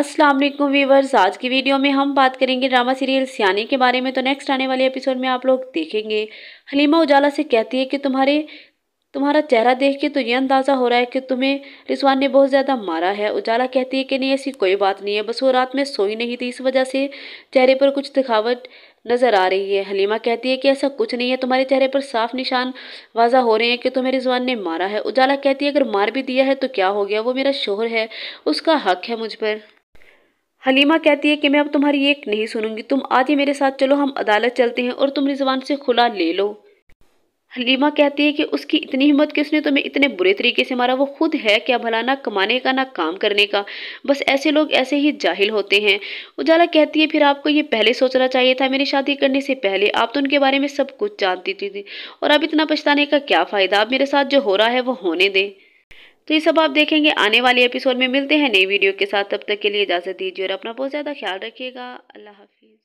अस्सलाम वालेकुम वीवर्स आज की वीडियो में हम बात करेंगे ड्रामा सीरियल सियाने के बारे में तो नेक्स्ट आने वाले एपिसोड में आप लोग देखेंगे हलीमा उजाला से कहती है कि तुम्हारे तुम्हारा चेहरा देख के तो ये अंदाज़ा हो रहा है कि तुम्हें रिजवान ने बहुत ज़्यादा मारा है उजाला कहती है कि नहीं ऐसी कोई बात नहीं है बस वो रात में सोई नहीं थी इस वजह से चेहरे पर कुछ दिखावट नज़र आ रही है हलीमा कहती है कि ऐसा कुछ नहीं है तुम्हारे चेहरे पर साफ निशान वाजा हो रहे हैं कि तुम्हें रिजवान ने मारा है उजाला कहती है अगर मार भी दिया है तो क्या हो गया वो मेरा शोहर है उसका हक है मुझ पर हलीमा कहती है कि मैं अब तुम्हारी एक नहीं सुनूंगी तुम आज ही मेरे साथ चलो हम अदालत चलते हैं और तुम रिजवान से खुला ले लो हलीमा कहती है कि उसकी इतनी हिम्मत कि उसने तुम्हें इतने बुरे तरीके से मारा वो खुद है क्या भला ना कमाने का ना काम करने का बस ऐसे लोग ऐसे ही जाहिल होते हैं उजाला कहती है फिर आपको ये पहले सोचना चाहिए था मेरी शादी करने से पहले आप तो उनके बारे में सब कुछ जानती थी और अब इतना पछताने का क्या फ़ायदा आप मेरे साथ जो हो रहा है वो होने दें तो ये सब आप देखेंगे आने वाले एपिसोड में मिलते हैं नई वीडियो के साथ तब तक के लिए इजाज़त दीजिए और अपना बहुत ज़्यादा ख्याल रखिएगा अल्लाह हाफिज़